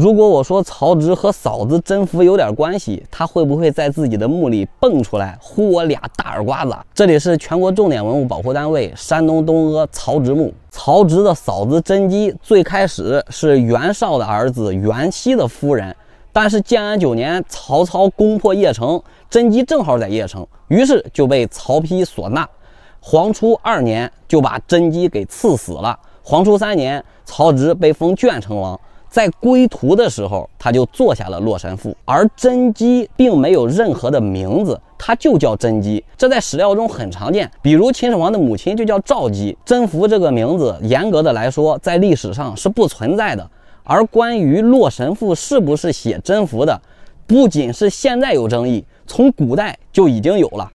如果我说曹植和嫂子甄宓有点关系，他会不会在自己的墓里蹦出来呼我俩大耳瓜子？这里是全国重点文物保护单位山东东阿曹植墓。曹植的嫂子甄姬最开始是袁绍的儿子袁熙的夫人，但是建安九年曹操攻破邺城，甄姬正好在邺城，于是就被曹丕所纳。黄初二年就把甄姬给赐死了。黄初三年，曹植被封卷城王。在归途的时候，他就坐下了《洛神赋》，而甄姬并没有任何的名字，他就叫甄姬。这在史料中很常见，比如秦始皇的母亲就叫赵姬。甄宓这个名字，严格的来说，在历史上是不存在的。而关于《洛神赋》是不是写甄宓的，不仅是现在有争议，从古代就已经有了。